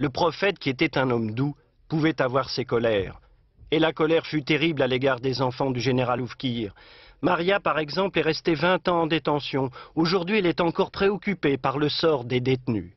le prophète qui était un homme doux pouvait avoir ses colères. Et la colère fut terrible à l'égard des enfants du général Oufkir. Maria, par exemple, est restée 20 ans en détention. Aujourd'hui, elle est encore préoccupée par le sort des détenus.